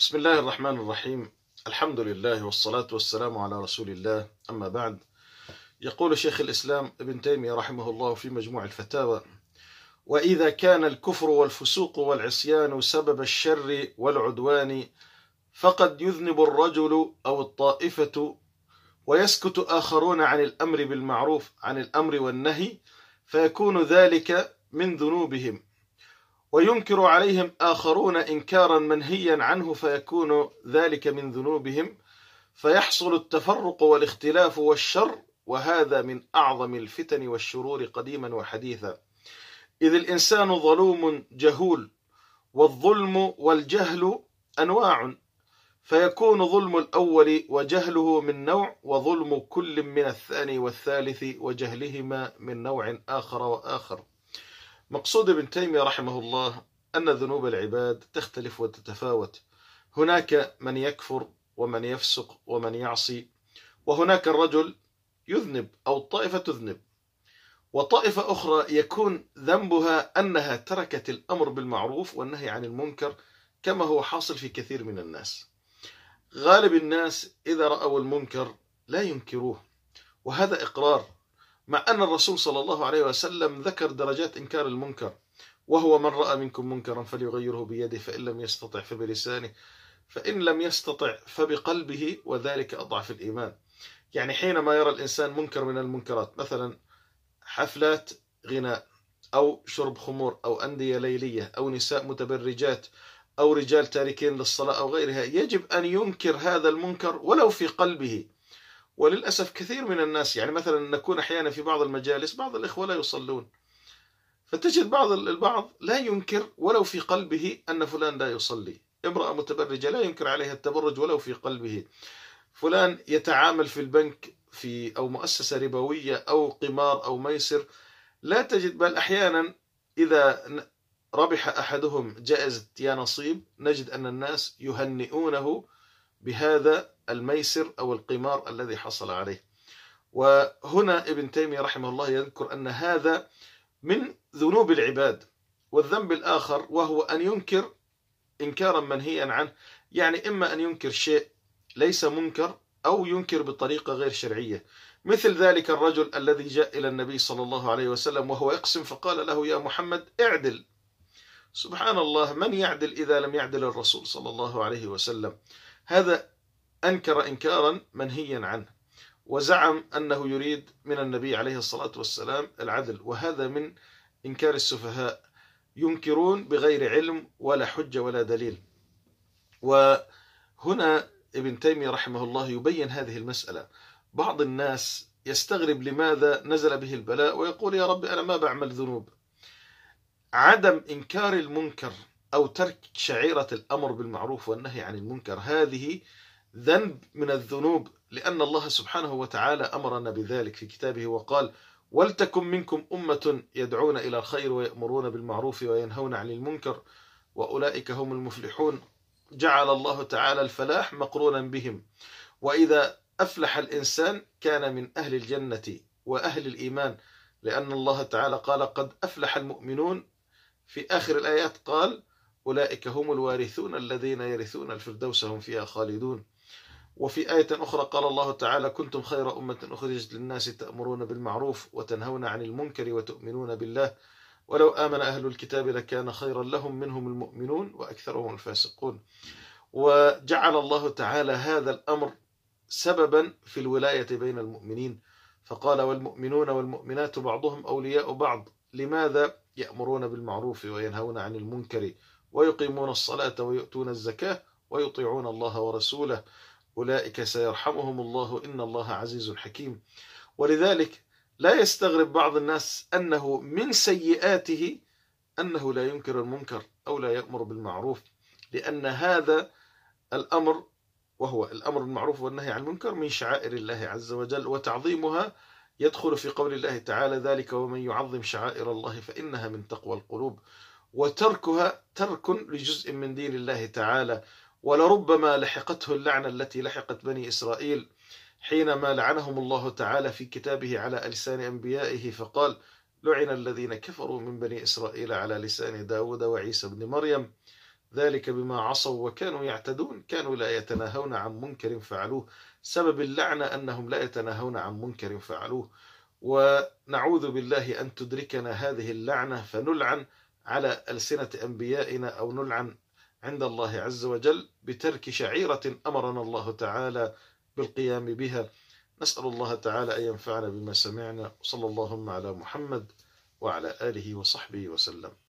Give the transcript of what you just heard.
بسم الله الرحمن الرحيم الحمد لله والصلاة والسلام على رسول الله أما بعد يقول شيخ الإسلام ابن تيمية رحمه الله في مجموع الفتاوى وإذا كان الكفر والفسوق والعصيان سبب الشر والعدوان فقد يذنب الرجل أو الطائفة ويسكت آخرون عن الأمر بالمعروف عن الأمر والنهي فيكون ذلك من ذنوبهم وينكر عليهم آخرون إنكارا منهيا عنه فيكون ذلك من ذنوبهم فيحصل التفرق والاختلاف والشر وهذا من أعظم الفتن والشرور قديما وحديثا إذ الإنسان ظلوم جهول والظلم والجهل أنواع فيكون ظلم الأول وجهله من نوع وظلم كل من الثاني والثالث وجهلهما من نوع آخر وآخر مقصود ابن تيمية رحمه الله أن ذنوب العباد تختلف وتتفاوت هناك من يكفر ومن يفسق ومن يعصي وهناك الرجل يذنب أو الطائفة تذنب وطائفة أخرى يكون ذنبها أنها تركت الأمر بالمعروف والنهي عن المنكر كما هو حاصل في كثير من الناس غالب الناس إذا رأوا المنكر لا ينكروه وهذا إقرار مع أن الرسول صلى الله عليه وسلم ذكر درجات إنكار المنكر وهو من رأى منكم منكرا فليغيره بيده فإن لم يستطع فبلسانه فإن لم يستطع فبقلبه وذلك أضعف الإيمان يعني حينما يرى الإنسان منكر من المنكرات مثلا حفلات غناء أو شرب خمور أو أندية ليلية أو نساء متبرجات أو رجال تاركين للصلاة أو غيرها يجب أن ينكر هذا المنكر ولو في قلبه وللأسف كثير من الناس يعني مثلا نكون أحيانا في بعض المجالس بعض الإخوة لا يصلون فتجد بعض البعض لا ينكر ولو في قلبه أن فلان لا يصلي امرأة متبرجة لا ينكر عليها التبرج ولو في قلبه فلان يتعامل في البنك في أو مؤسسة ربوية أو قمار أو ميسر لا تجد بل أحيانا إذا ربح أحدهم جائزة يا نصيب نجد أن الناس يهنئونه بهذا الميسر أو القمار الذي حصل عليه وهنا ابن تيمية رحمه الله يذكر أن هذا من ذنوب العباد والذنب الآخر وهو أن ينكر إنكارا منهيا عنه يعني إما أن ينكر شيء ليس منكر أو ينكر بطريقة غير شرعية مثل ذلك الرجل الذي جاء إلى النبي صلى الله عليه وسلم وهو يقسم فقال له يا محمد اعدل سبحان الله من يعدل إذا لم يعدل الرسول صلى الله عليه وسلم هذا أنكر إنكارا منهيا عنه وزعم أنه يريد من النبي عليه الصلاة والسلام العدل وهذا من إنكار السفهاء ينكرون بغير علم ولا حجة ولا دليل وهنا ابن تيمية رحمه الله يبين هذه المسألة بعض الناس يستغرب لماذا نزل به البلاء ويقول يا رب أنا ما بعمل ذنوب عدم إنكار المنكر أو ترك شعيرة الأمر بالمعروف والنهي عن المنكر هذه ذنب من الذنوب لأن الله سبحانه وتعالى أمرنا بذلك في كتابه وقال ولتكن منكم أمة يدعون إلى الخير ويأمرون بالمعروف وينهون عن المنكر وأولئك هم المفلحون جعل الله تعالى الفلاح مقرونا بهم وإذا أفلح الإنسان كان من أهل الجنة وأهل الإيمان لأن الله تعالى قال قد أفلح المؤمنون في آخر الآيات قال أولئك هم الوارثون الذين يرثون الفردوس هم فيها خالدون وفي آية أخرى قال الله تعالى كنتم خير أمة أخرجت للناس تأمرون بالمعروف وتنهون عن المنكر وتؤمنون بالله ولو آمن أهل الكتاب لكان خيرا لهم منهم المؤمنون وأكثرهم الفاسقون وجعل الله تعالى هذا الأمر سببا في الولاية بين المؤمنين فقال والمؤمنون والمؤمنات بعضهم أولياء بعض لماذا يأمرون بالمعروف وينهون عن المنكر ويقيمون الصلاة ويؤتون الزكاة ويطيعون الله ورسوله أولئك سيرحمهم الله إن الله عزيز حكيم ولذلك لا يستغرب بعض الناس أنه من سيئاته أنه لا ينكر المنكر أو لا يأمر بالمعروف لأن هذا الأمر وهو الأمر بالمعروف والنهي عن المنكر من شعائر الله عز وجل وتعظيمها يدخل في قول الله تعالى ذلك ومن يعظم شعائر الله فإنها من تقوى القلوب وتركها ترك لجزء من دين الله تعالى ولربما لحقته اللعنة التي لحقت بني إسرائيل حينما لعنهم الله تعالى في كتابه على لسان أنبيائه فقال لعن الذين كفروا من بني إسرائيل على لسان داود وعيسى بن مريم ذلك بما عصوا وكانوا يعتدون كانوا لا يتناهون عن منكر فعلوه سبب اللعنة أنهم لا يتناهون عن منكر فعلوه ونعوذ بالله أن تدركنا هذه اللعنة فنلعن على ألسنة أنبيائنا أو نلعن عند الله عز وجل بترك شعيرة أمرنا الله تعالى بالقيام بها نسأل الله تعالى أن ينفعنا بما سمعنا وصلى اللهم على محمد وعلى آله وصحبه وسلم